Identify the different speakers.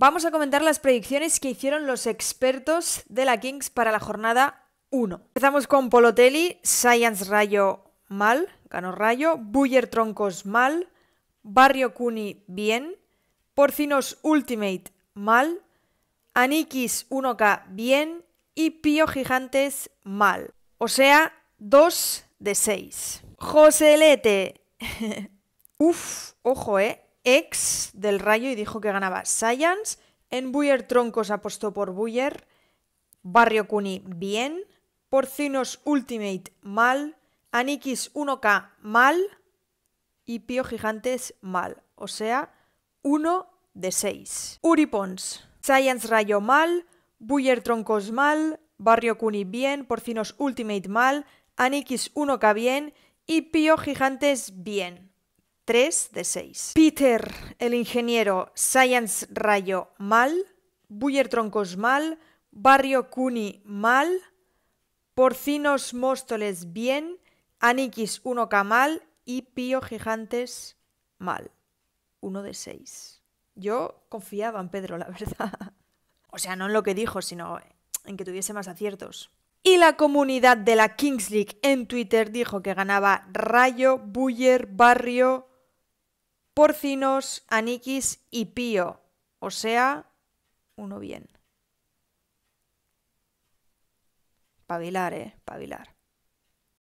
Speaker 1: Vamos a comentar las predicciones que hicieron los expertos de la Kings para la jornada 1. Empezamos con Polotelli, Science Rayo mal, ganó Rayo, Buller Troncos mal, Barrio Cuni bien, Porcinos Ultimate mal, Anikis 1K bien y Pío Gigantes mal. O sea, 2 de 6. Joselete. uff, ojo, eh ex del Rayo y dijo que ganaba Science. En Buyer Troncos apostó por Buyer. Barrio Cuni bien. Porcinos Ultimate mal. Anikis 1K mal. Y Pío Gigantes mal. O sea, 1 de 6. Uripons. Science Rayo mal. Buyer Troncos mal. Barrio Cuni bien. Porcinos Ultimate mal. Anikis 1K bien. Y Pío Gigantes bien. 3 de 6. Peter, el ingeniero, Science Rayo, mal. buyer Troncos, mal. Barrio Cuni, mal. Porcinos Móstoles, bien. Anikis 1K, mal. Y Pío Gigantes, mal. 1 de 6. Yo confiaba en Pedro, la verdad. O sea, no en lo que dijo, sino en que tuviese más aciertos. Y la comunidad de la Kings League en Twitter dijo que ganaba Rayo, Buller, Barrio, Porcinos, Aniquis y Pío. O sea, uno bien. Pavilar, eh, pavilar.